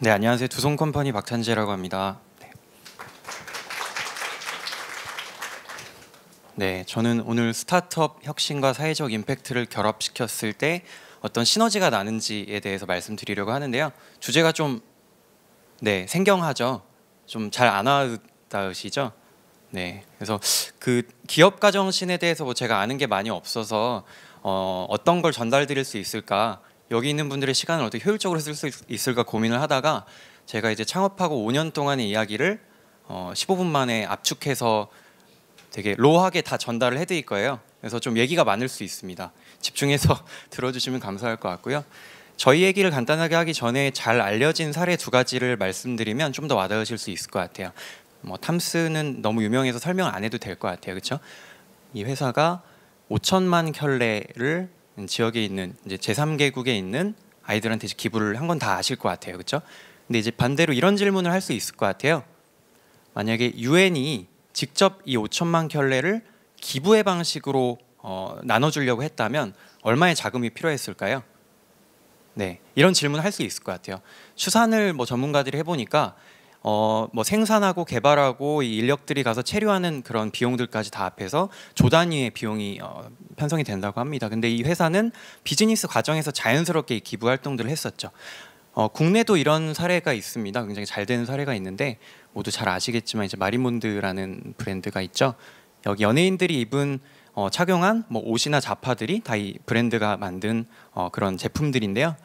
네, 안녕하세요. 두손컴퍼니 박찬재라고 합니다. 네. 네, 저는 오늘 스타트업 혁신과 사회적 임팩트를 결합시켰을 때 어떤 시너지가 나는지에 대해서 말씀드리려고 하는데요. 주제가 좀 네, 생경하죠. 좀 잘 안 와닿으시죠? 네. 그래서 그 기업가 정신에 대해서 뭐 제가 아는 게 많이 없어서 어, 어떤 걸 전달드릴 수 있을까 여기 있는 분들의 시간을 어떻게 효율적으로 쓸 수 있을까 고민을 하다가 제가 이제 창업하고 5년 동안의 이야기를 어 15분 만에 압축해서 되게 로하게 다 전달을 해드릴 거예요. 그래서 좀 얘기가 많을 수 있습니다. 집중해서 들어주시면 감사할 것 같고요. 저희 얘기를 간단하게 하기 전에 잘 알려진 사례 두 가지를 말씀드리면 좀 더 와닿으실 수 있을 것 같아요. 뭐 탐스는 너무 유명해서 설명 안 해도 될 것 같아요. 그렇죠? 이 회사가 5천만 켤레를 지역에 있는 이제 제3개국에 있는 아이들한테 기부를 한 건 다 아실 것 같아요. 그렇죠? 근데 이제 반대로 이런 질문을 할 수 있을 것 같아요. 만약에 유엔이 직접 이 5천만 켤레를 기부의 방식으로 어, 나눠주려고 했다면 얼마의 자금이 필요했을까요? 네, 이런 질문을 할 수 있을 것 같아요. 추산을 뭐 전문가들이 해보니까 어, 뭐 생산하고 개발하고 이 인력들이 가서 체류하는 그런 비용들까지 다 합해서 조 단위의 비용이 어, 편성이 된다고 합니다. 근데 이 회사는 비즈니스 과정에서 자연스럽게 기부 활동들을 했었죠. 어, 국내도 이런 사례가 있습니다. 굉장히 잘 되는 사례가 있는데 모두 잘 아시겠지만 이제 마리몬드라는 브랜드가 있죠. 여기 연예인들이 입은 어, 착용한 뭐 옷이나 자파들이 다 이 브랜드가 만든 어, 그런 제품들인데요.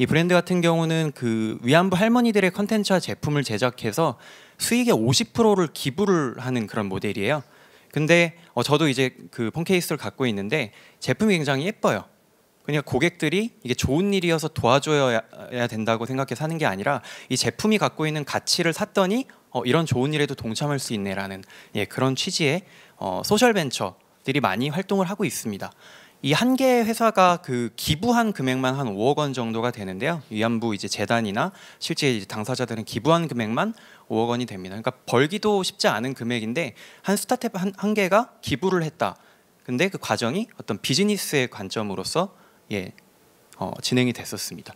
이 브랜드 같은 경우는 그 위안부 할머니들의 컨텐츠와 제품을 제작해서 수익의 50%를 기부를 하는 그런 모델이에요. 근데 어 저도 이제 그 폰케이스를 갖고 있는데 제품이 굉장히 예뻐요. 그냥 고객들이 이게 좋은 일이어서 도와줘야 된다고 생각해사는게 아니라 이 제품이 갖고 있는 가치를 샀더니 어 이런 좋은 일에도 동참할 수 있네라는 예 그런 취지의 어 소셜 벤처들이 많이 활동을 하고 있습니다. 이한 개의 회사가 그 기부한 금액만 한 5억 원 정도가 되는데요. 위안부 이제 재단이나 실제 이제 당사자들은 기부한 금액만 5억 원이 됩니다. 그러니까 벌기도 쉽지 않은 금액인데 한 스타트업 한, 한 개가 기부를 했다. 근데 그 과정이 어떤 비즈니스의 관점으로서 예 어, 진행이 됐었습니다.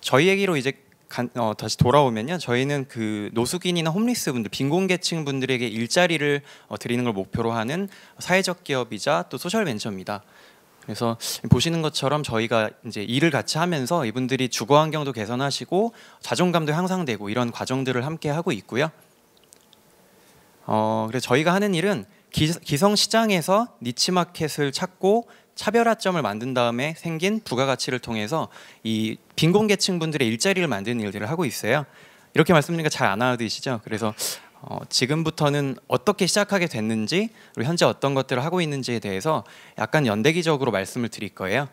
저희 얘기로 이제 간, 어, 다시 돌아오면요. 저희는 그 노숙인이나 홈리스 분들, 빈곤계층 분들에게 일자리를 어, 드리는 걸 목표로 하는 사회적 기업이자 또 소셜 벤처입니다. 그래서 보시는 것처럼 저희가 이제 일을 같이 하면서 이분들이 주거 환경도 개선하시고 자존감도 향상되고 이런 과정들을 함께 하고 있고요. 어, 그래서 저희가 하는 일은 기, 기성 시장에서 니치 마켓을 찾고 차별화점을 만든 다음에 생긴 부가가치를 통해서 이 빈곤계층 분들의 일자리를 만드는 일들을 하고 있어요. 이렇게 말씀드리니까 잘 안 알아들으시죠? 그래서 어, 지금부터는 어떻게 시작하게 됐는지 그리고 현재 어떤 것들을 하고 있는지에 대해서 약간 연대기적으로 말씀을 드릴 거예요.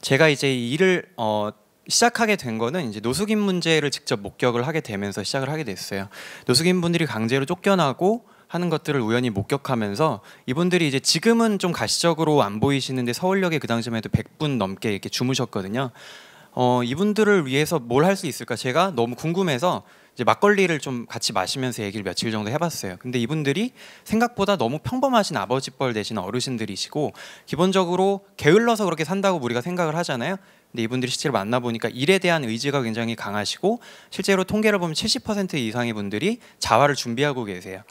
제가 이제 일을 어, 시작하게 된 거는 이제 노숙인 문제를 직접 목격을 하게 되면서 시작을 하게 됐어요. 노숙인 분들이 강제로 쫓겨나고 하는 것들을 우연히 목격하면서 이분들이 이제 지금은 좀 가시적으로 안 보이시는데 서울역에 그당시에도 100분 넘게 이렇게 주무셨거든요. 어, 이분들을 위해서 뭘 할 수 있을까 제가 너무 궁금해서 이제 막걸리를 좀 같이 마시면서 얘기를 며칠 정도 해봤어요. 근데 이분들이 생각보다 너무 평범하신 아버지뻘 되신 어르신들이시고 기본적으로 게을러서 그렇게 산다고 우리가 생각을 하잖아요. 근데 이분들이 실제로 만나보니까 일에 대한 의지가 굉장히 강하시고 실제로 통계를 보면 70% 이상의 분들이 자활을 준비하고 계세요.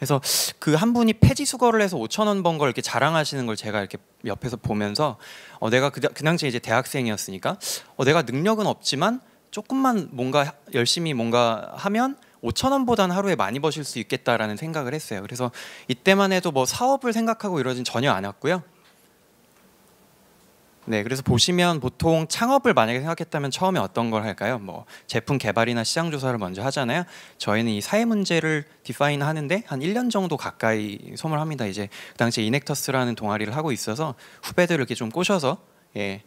그래서 그 한 분이 폐지 수거를 해서 5천 원 번걸 이렇게 자랑하시는 걸 제가 이렇게 옆에서 보면서 어, 내가 그, 그당시 이제 대학생이었으니까 어, 내가 능력은 없지만 조금만 뭔가 열심히 뭔가 하면 5천 원보단 하루에 많이 버실 수 있겠다라는 생각을 했어요. 그래서 이때만 해도 뭐 사업을 생각하고 이러진 전혀 않았고요. 네, 그래서 보시면 보통 창업을 만약에 생각했다면 처음에 어떤 걸 할까요? 뭐 제품 개발이나 시장 조사를 먼저 하잖아요. 저희는 이 사회 문제를 디파인 하는데 한 1년 정도 가까이 소멸합니다. 이제 그 당시에 이넥터스라는 동아리를 하고 있어서 후배들을 이렇게 좀 꼬셔서 예.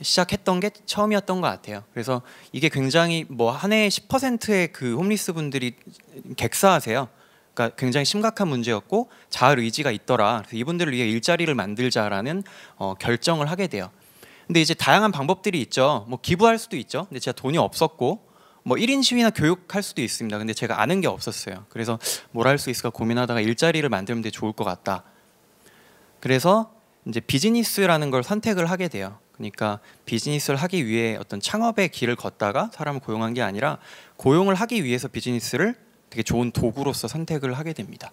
시작했던 게 처음이었던 것 같아요. 그래서 이게 굉장히 뭐 한 해에 10%의 그 홈리스 분들이 객사하세요. 그러니까 굉장히 심각한 문제였고 자활 의지가 있더라. 그래서 이분들을 위해 일자리를 만들자라는 어, 결정을 하게 돼요. 근데 이제 다양한 방법들이 있죠. 뭐 기부할 수도 있죠. 근데 제가 돈이 없었고 뭐 1인 시위나 교육할 수도 있습니다. 근데 제가 아는 게 없었어요. 그래서 뭘할수 있을까 고민하다가 일자리를 만들면 되게 좋을 것 같다. 그래서 이제 비즈니스라는 걸 선택을 하게 돼요. 그러니까 비즈니스를 하기 위해 어떤 창업의 길을 걷다가 사람을 고용한 게 아니라 고용을 하기 위해서 비즈니스를 되게 좋은 도구로서 선택을 하게 됩니다.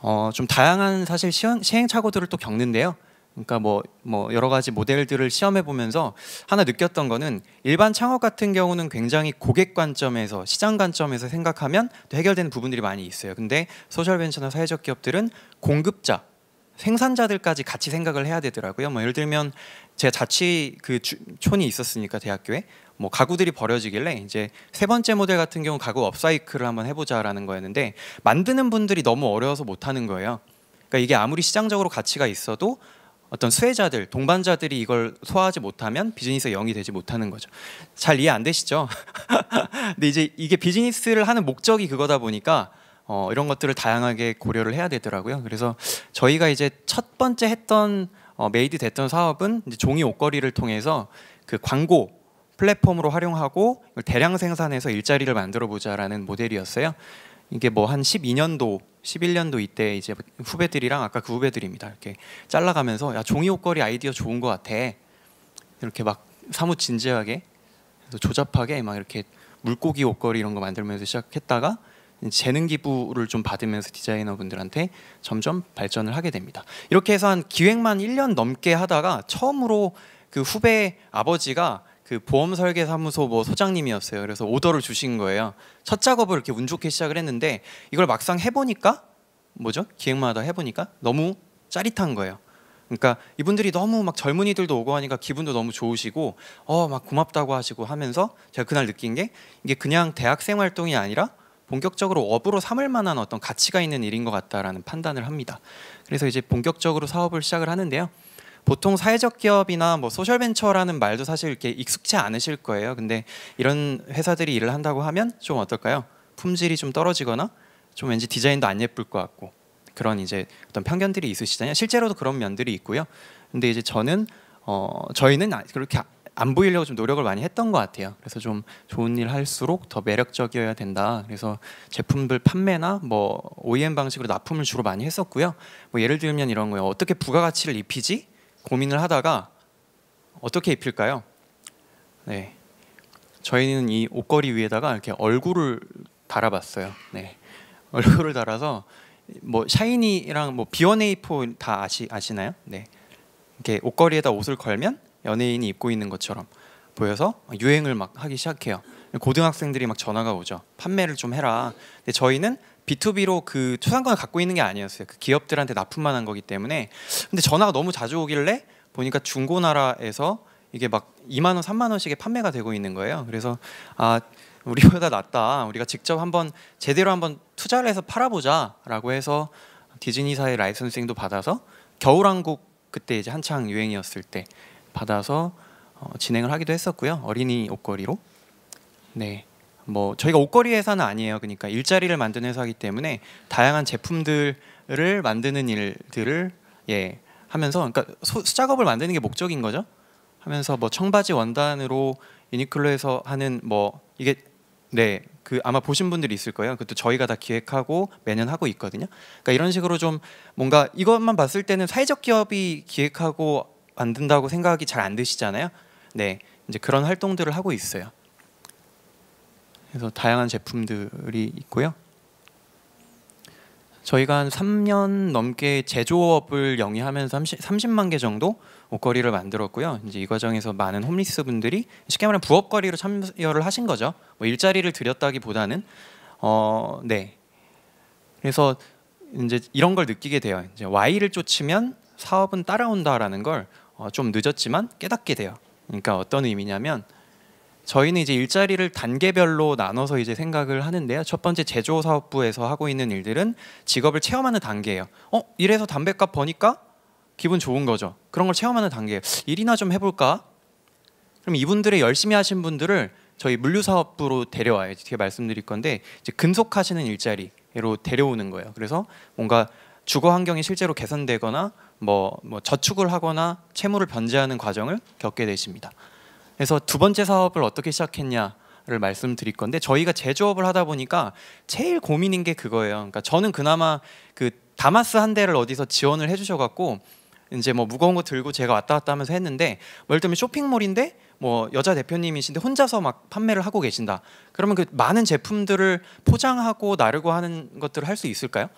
어, 좀 다양한 사실 시행, 시행착오들을 또 겪는데요. 그러니까 뭐, 뭐 여러 가지 모델들을 시험해 보면서 하나 느꼈던 거는 일반 창업 같은 경우는 굉장히 고객 관점에서 시장 관점에서 생각하면 해결되는 부분들이 많이 있어요. 근데 소셜 벤처나 사회적 기업들은 공급자 생산자들까지 같이 생각을 해야 되더라고요. 뭐 예를 들면 제가 자취 그 주, 촌이 있었으니까 대학교에 뭐 가구들이 버려지길래 이제 세 번째 모델 같은 경우 가구 업사이클을 한번 해보자라는 거였는데 만드는 분들이 너무 어려워서 못하는 거예요. 그러니까 이게 아무리 시장적으로 가치가 있어도 어떤 수혜자들, 동반자들이 이걸 소화하지 못하면 비즈니스 영이 되지 못하는 거죠. 잘 이해 안 되시죠? 근데 이제 이게 비즈니스를 하는 목적이 그거다 보니까 어, 이런 것들을 다양하게 고려를 해야 되더라고요. 그래서 저희가 이제 첫 번째 했던 어, 메이드 됐던 사업은 종이 옷걸이를 통해서 그 광고 플랫폼으로 활용하고 대량 생산해서 일자리를 만들어 보자라는 모델이었어요. 이게 뭐한 12년도, 11년도 이때 이제 후배들이랑 아까 그 후배들입니다. 이렇게 잘라가면서 야 종이 옷걸이 아이디어 좋은 것 같아. 이렇게 막 사뭇 진지하게 조잡하게 막 이렇게 물고기 옷걸이 이런 거 만들면서 시작했다가 재능 기부를 좀 받으면서 디자이너분들한테 점점 발전을 하게 됩니다. 이렇게 해서 한 기획만 1년 넘게 하다가 처음으로 그 후배 아버지가 그 보험 설계 사무소 뭐 소장님이었어요. 그래서 오더를 주신 거예요. 첫 작업을 이렇게 운 좋게 시작을 했는데 이걸 막상 해보니까 뭐죠? 기획마다 해보니까 너무 짜릿한 거예요. 그러니까 이분들이 너무 막 젊은이들도 오고 하니까 기분도 너무 좋으시고 어 막 고맙다고 하시고 하면서 제가 그날 느낀 게 이게 그냥 대학생 활동이 아니라 본격적으로 업으로 삼을 만한 어떤 가치가 있는 일인 것 같다라는 판단을 합니다. 그래서 이제 본격적으로 사업을 시작을 하는데요. 보통 사회적 기업이나 뭐 소셜 벤처라는 말도 사실 이렇게 익숙치 않으실 거예요. 근데 이런 회사들이 일을 한다고 하면 좀 어떨까요? 품질이 좀 떨어지거나 좀 왠지 디자인도 안 예쁠 것 같고 그런 이제 어떤 편견들이 있으시잖아요. 실제로도 그런 면들이 있고요. 근데 이제 저는 어 저희는 아, 그렇게 안 보이려고 좀 노력을 많이 했던 것 같아요. 그래서 좀 좋은 일 할수록 더 매력적이어야 된다. 그래서 제품들 판매나 뭐 OEM 방식으로 납품을 주로 많이 했었고요. 뭐 예를 들면 이런 거예요. 어떻게 부가가치를 입히지? 고민을 하다가 어떻게 입힐까요? 네. 저희는 이 옷걸이 위에다가 이렇게 얼굴을 달아봤어요. 네. 얼굴을 달아서 뭐 샤이니랑 뭐 비원에이포 다 아시 아시나요? 네. 이렇게 옷걸이에다 옷을 걸면 연예인이 입고 있는 것처럼 보여서 유행을 막 하기 시작해요. 고등학생들이 막 전화가 오죠. 판매를 좀 해라. 근데 저희는 B2B로 그 초상권을 갖고 있는 게 아니었어요. 그 기업들한테 납품만 한 거기 때문에. 근데 전화가 너무 자주 오길래 보니까 중고나라에서 이게 막 2만 원, 3만 원씩에 판매가 되고 있는 거예요. 그래서 아 우리보다 낫다. 우리가 직접 한번 제대로 한번 투자를 해서 팔아보자라고 해서 디즈니사의 라이선싱도 받아서 겨울왕국 그때 이제 한창 유행이었을 때 받아서 어, 진행을 하기도 했었고요. 어린이 옷걸이로. 네. 뭐 저희가 옷걸이 회사는 아니에요. 그러니까 일자리를 만드는 회사이기 때문에 다양한 제품들을 만드는 일들을 예 하면서 그러니까 수 작업을 만드는 게 목적인 거죠. 하면서 뭐 청바지 원단으로 유니클로에서 하는 뭐 이게 네 그 아마 보신 분들이 있을 거예요. 그것도 저희가 다 기획하고 매년 하고 있거든요. 그러니까 이런 식으로 좀 뭔가 이것만 봤을 때는 사회적 기업이 기획하고 만든다고 생각이 잘 안 드시잖아요. 네 이제 그런 활동들을 하고 있어요. 그래서 다양한 제품들이 있고요. 저희가 한 3년 넘게 제조업을 영위하면서 30, 만개 정도 옷걸이를 만들었고요. 이제 이 과정에서 많은 홈리스 분들이 쉽게 말하면 부업거리로 참여를 하신 거죠. 뭐 일자리를 드렸다기보다는 어, 네. 그래서 이제 이런 걸 느끼게 돼요. 이제 Y를 쫓으면 사업은 따라온다라는 걸좀 어, 늦었지만 깨닫게 돼요. 그러니까 어떤 의미냐면 저희는 이제 일자리를 단계별로 나눠서 이제 생각을 하는데요. 첫 번째 제조 사업부에서 하고 있는 일들은 직업을 체험하는 단계예요. 어, 이래서 담배값 버니까 기분 좋은 거죠. 그런 걸 체험하는 단계예요. 일이나 좀 해볼까? 그럼 이분들의 열심히 하신 분들을 저희 물류 사업부로 데려와요. 뒤에 말씀드릴 건데 이제 근속하시는 일자리로 데려오는 거예요. 그래서 뭔가 주거 환경이 실제로 개선되거나 뭐, 뭐 저축을 하거나 채무를 변제하는 과정을 겪게 되십니다. 그래서 두 번째 사업을 어떻게 시작했냐? 를 말씀드릴 건데 저희가 제조업을 하다 보니까 제일 고민인 게 그거예요. 그러니까 저는 그나마 그 다마스 한 대를 어디서 지원을 해주셔 갖고 이제 뭐 무거운 거 들고 제가 왔다 갔다 하면서 했는데 뭐 예를 들면 쇼핑몰인데 뭐 여자 대표님이신데 혼자서 막 판매를 하고 계신다. 그러면 그 많은 제품들을 포장하고 나르고 하는 것들을 할 수 있을까요?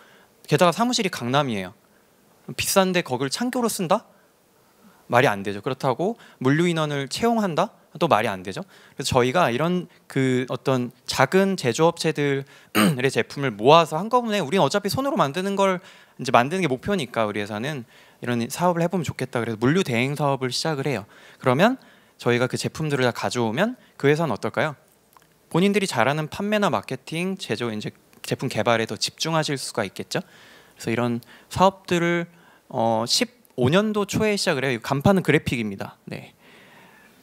게다가 사무실이 강남이에요. 비싼데 거기를 창교로 쓴다? 말이 안 되죠. 그렇다고 물류 인원을 채용한다? 또 말이 안 되죠. 그래서 저희가 이런 그 어떤 작은 제조업체들의 제품을 모아서 한꺼번에 우리는 어차피 손으로 만드는 걸 이제 만드는 게 목표니까 우리 회사는 이런 사업을 해보면 좋겠다. 그래서 물류 대행 사업을 시작을 해요. 그러면 저희가 그 제품들을 다 가져오면 그 회사는 어떨까요? 본인들이 잘하는 판매나 마케팅, 제조 이제 제품 개발에 더 집중하실 수가 있겠죠. 그래서 이런 사업들을 어, 2015년도 초에 시작을 해요. 간판은 그래픽입니다. 네.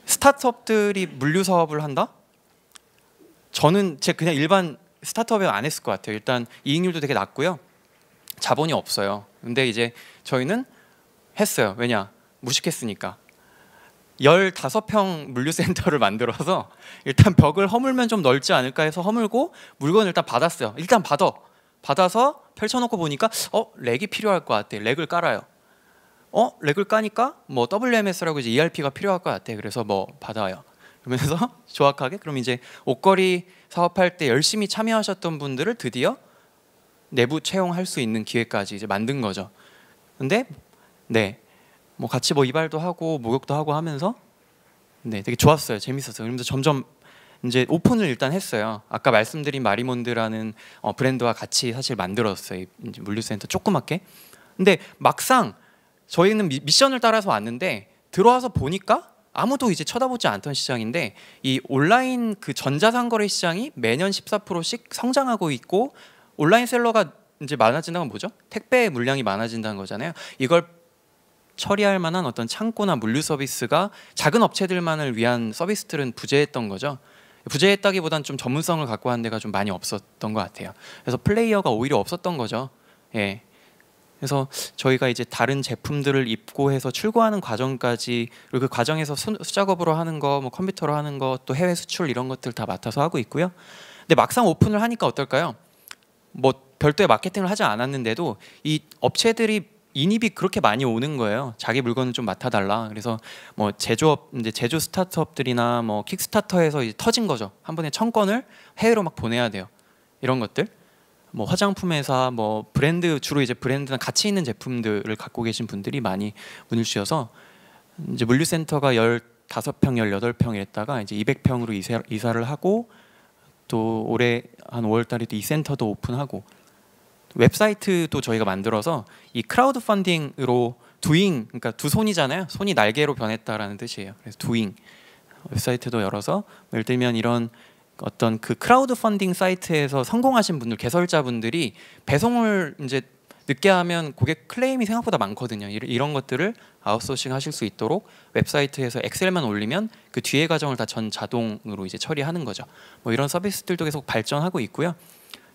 스타트업들이 물류 사업을 한다? 저는 제 그냥 일반 스타트업에 안 했을 것 같아요. 일단 이익률도 되게 낮고요. 자본이 없어요. 근데 이제 저희는 했어요. 왜냐? 무식했으니까. 15평 물류센터를 만들어서 일단 벽을 허물면 좀 넓지 않을까 해서 허물고 물건을 일단 받았어요. 일단 받아. 받아서 펼쳐놓고 보니까 어 렉이 필요할 것 같아. 렉을 깔아요. 어 렉을 까니까 뭐 WMS라고 이제 ERP가 필요할 것 같아. 그래서 뭐 받아요. 그러면서 조악하게 그럼 이제 옷걸이 사업할 때 열심히 참여하셨던 분들을 드디어 내부 채용할 수 있는 기회까지 이제 만든 거죠. 근데 네. 뭐 같이 뭐 이발도 하고 목욕도 하고 하면서 네, 되게 좋았어요. 재밌었어요. 그러면서 점점 이제 오픈을 일단 했어요. 아까 말씀드린 마리몬드라는 어, 브랜드와 같이 사실 만들었어요. 물류센터 조그맣게. 근데 막상 저희는 미, 미션을 따라서 왔는데 들어와서 보니까 아무도 이제 쳐다보지 않던 시장인데 이 온라인 그 전자상거래 시장이 매년 14%씩 성장하고 있고 온라인 셀러가 이제 많아진다는 건 뭐죠? 택배 물량이 많아진다는 거잖아요. 이걸 처리할 만한 어떤 창고나 물류 서비스가 작은 업체들만을 위한 서비스들은 부재했던 거죠. 부재했다기보단 좀 전문성을 갖고 한 데가 좀 많이 없었던 것 같아요. 그래서 플레이어가 오히려 없었던 거죠. 예. 그래서 저희가 이제 다른 제품들을 입고 해서 출고하는 과정까지 그리고그 과정에서 수, 작업으로 하는 거, 뭐 컴퓨터로 하는 거, 또 해외 수출 이런 것들 다 맡아서 하고 있고요. 근데 막상 오픈을 하니까 어떨까요? 뭐 별도의 마케팅을 하지 않았는데도 이 업체들이 인입이 그렇게 많이 오는 거예요. 자기 물건을 좀 맡아달라. 그래서 뭐 제조업 이제 제조 스타트업들이나 뭐 킥스타터에서 이제 터진 거죠. 한 번에 천 건을 해외로 막 보내야 돼요. 이런 것들. 뭐 화장품 회사 뭐 브랜드 주로 이제 브랜드나 가치 있는 제품들을 갖고 계신 분들이 많이 문을 주셔서 이제 물류센터가 열 다섯 평 열여덟 평 이랬다가 이제 이백 평으로 이사, 이사를 하고 또 올해 한 5월 달에 또이 센터도 오픈하고 웹사이트도 저희가 만들어서 이 크라우드 펀딩으로 두잉 그러니까 두 손이잖아요. 손이 날개로 변했다라는 뜻이에요. 그래서 두잉 웹사이트도 열어서 뭐 예를 들면 이런 어떤 그 크라우드 펀딩 사이트에서 성공하신 분들 개설자분들이 배송을 이제 늦게 하면 고객 클레임이 생각보다 많거든요. 이런 것들을 아웃소싱 하실 수 있도록 웹사이트에서 엑셀만 올리면 그 뒤에 과정을 다 전 자동으로 이제 처리하는 거죠. 뭐 이런 서비스들도 계속 발전하고 있고요.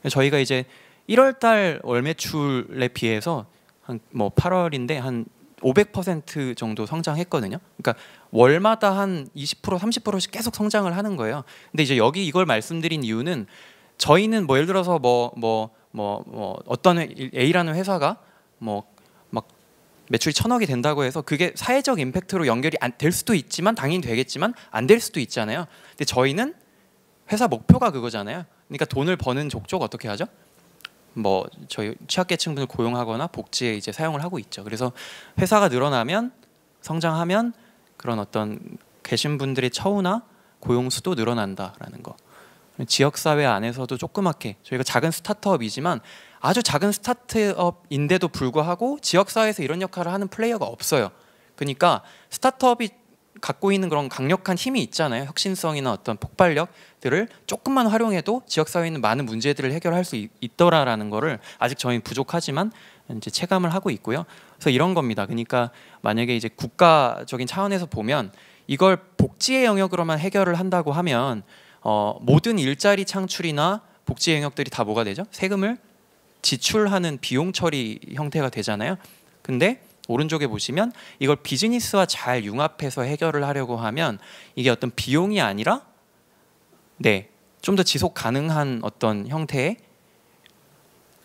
저희가 이제 1월 달 월 매출에 비해서 한 뭐 8월인데 한 뭐500% 정도 성장했거든요. 그러니까 월마다 한 20% 30%씩 계속 성장을 하는 거예요. 근데 이제 여기 이걸 말씀드린 이유는 저희는 뭐 예를 들어서 뭐 뭐 뭐, 뭐, 뭐 어떤 A라는 회사가 뭐 막 매출이 천억이 된다고 해서 그게 사회적 임팩트로 연결이 안 될 수도 있지만 당연히 되겠지만 안 될 수도 있잖아요. 근데 저희는 회사 목표가 그거잖아요. 그러니까 돈을 버는 족족 어떻게 하죠? 뭐 저희 취약계층분을 고용하거나 복지에 이제 사용을 하고 있죠. 그래서 회사가 늘어나면 성장하면 그런 어떤 계신 분들의 처우나 고용 수도 늘어난다라는 거. 지역 사회 안에서도 조그맣게 저희가 작은 스타트업이지만 아주 작은 스타트업인데도 불구하고 지역 사회에서 이런 역할을 하는 플레이어가 없어요. 그러니까 스타트업이 갖고 있는 그런 강력한 힘이 있잖아요. 혁신성이나 어떤 폭발력들을 조금만 활용해도 지역 사회에 있는 많은 문제들을 해결할 수 있, 더라라는 거를 아직 저희는 부족하지만 이제 체감을 하고 있고요. 그래서 이런 겁니다. 그러니까 만약에 이제 국가적인 차원에서 보면 이걸 복지의 영역으로만 해결을 한다고 하면 어, 모든 일자리 창출이나 복지 영역들이 다 뭐가 되죠? 세금을 지출하는 비용 처리 형태가 되잖아요. 근데 오른쪽에 보시면 이걸 비즈니스와 잘 융합해서 해결을 하려고 하면 이게 어떤 비용이 아니라 네, 좀 더 지속 가능한 어떤 형태의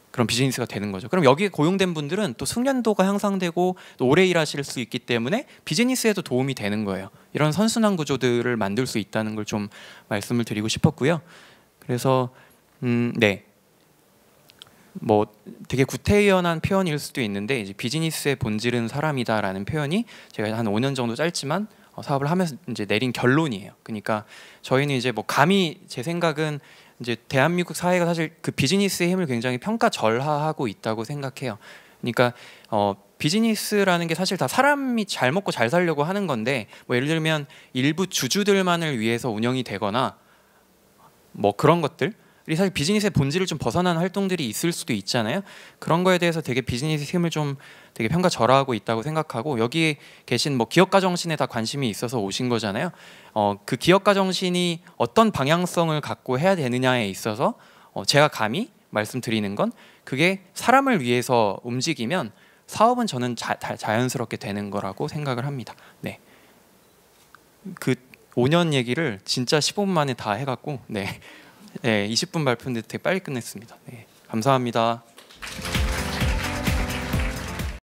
그런 비즈니스가 되는 거죠. 그럼 여기에 고용된 분들은 또 숙련도가 향상되고 또 오래 일하실 수 있기 때문에 비즈니스에도 도움이 되는 거예요. 이런 선순환 구조들을 만들 수 있다는 걸 좀 말씀을 드리고 싶었고요. 그래서 음, 네. 뭐 되게 구태의연한 표현일 수도 있는데 이제 비즈니스의 본질은 사람이다라는 표현이 제가 한 5년 정도 짧지만 어, 사업을 하면서 이제 내린 결론이에요. 그러니까 저희는 이제 뭐 감히 제 생각은 이제 대한민국 사회가 사실 그 비즈니스의 힘을 굉장히 평가절하하고 있다고 생각해요. 그러니까 어 비즈니스라는 게 사실 다 사람이 잘 먹고 잘 살려고 하는 건데 뭐 예를 들면 일부 주주들만을 위해서 운영이 되거나 뭐 그런 것들 사실 비즈니스의 본질을 좀 벗어난 활동들이 있을 수도 있잖아요. 그런 거에 대해서 되게 비즈니스 힘을 좀 되게 평가절하하고 있다고 생각하고 여기 계신 뭐 기업가 정신에 다 관심이 있어서 오신 거잖아요. 어, 그 기업가 정신이 어떤 방향성을 갖고 해야 되느냐에 있어서 어, 제가 감히 말씀드리는 건 그게 사람을 위해서 움직이면 사업은 저는 자, 연스럽게 되는 거라고 생각을 합니다. 네. 그 5년 얘기를 진짜 15분 만에 다 해갖고 네. 네, 20분 발표인데 되게 빨리 끝냈습니다. 네, 감사합니다.